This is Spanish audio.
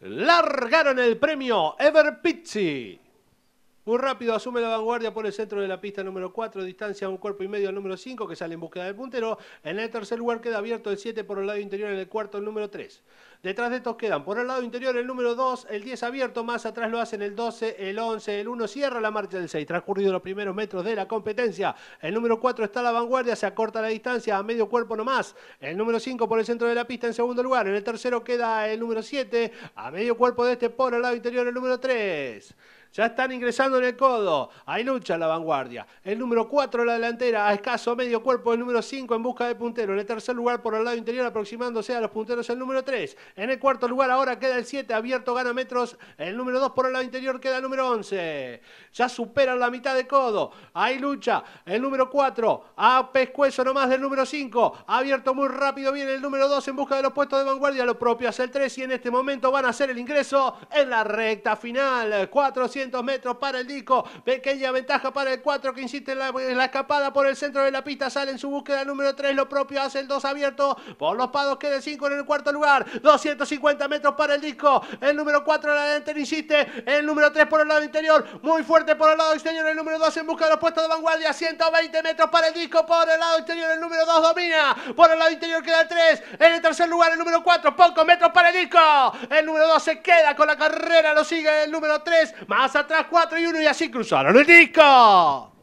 largaron el premio Ever Pizzi. Muy rápido asume la vanguardia por el centro de la pista número 4, distancia a un cuerpo y medio al número 5 que sale en búsqueda del puntero. En el tercer lugar queda abierto el 7 por el lado interior, en el cuarto el número 3. Detrás de estos quedan por el lado interior el número 2, el 10 abierto, más atrás lo hacen el 12, el 11, el 1, cierra la marcha del 6. Transcurrido los primeros metros de la competencia, el número 4 está a la vanguardia, se acorta la distancia a medio cuerpo nomás. El número 5 por el centro de la pista en segundo lugar, en el tercero queda el número 7, a medio cuerpo de este por el lado interior el número 3. Ya están ingresando en el codo. Hay lucha en la vanguardia. El número 4 en la delantera, a escaso medio cuerpo el número 5 en busca de puntero. En el tercer lugar por el lado interior, aproximándose a los punteros el número 3. En el cuarto lugar ahora queda el 7, abierto, gana metros. El número 2 por el lado interior queda el número 11. Ya superan la mitad de codo. Hay lucha. El número 4, a pescuezo nomás del número 5. Abierto muy rápido, viene el número 2 en busca de los puestos de vanguardia. Lo propio hace el 3 y en este momento van a hacer el ingreso en la recta final. 4 200 metros para el disco, Pequeña ventaja para el 4 que insiste en la, escapada por el centro de la pista. Sale en su búsqueda el número 3. Lo propio hace el 2 abierto. Por los pados queda el 5 en el cuarto lugar. 250 metros para el disco El número 4 en la delantera insiste. El número 3 por el lado interior. Muy fuerte por el lado exterior. El número 2 en busca de los puestos de vanguardia. 120 metros para el disco Por el lado exterior el número 2 domina. Por el lado interior queda el 3. En el tercer lugar el número 4. Pocos metros para el disco El número 2 se queda con la carrera. Lo sigue el número 3. Más más atrás, 4 y 1 y así cruzaron el disco.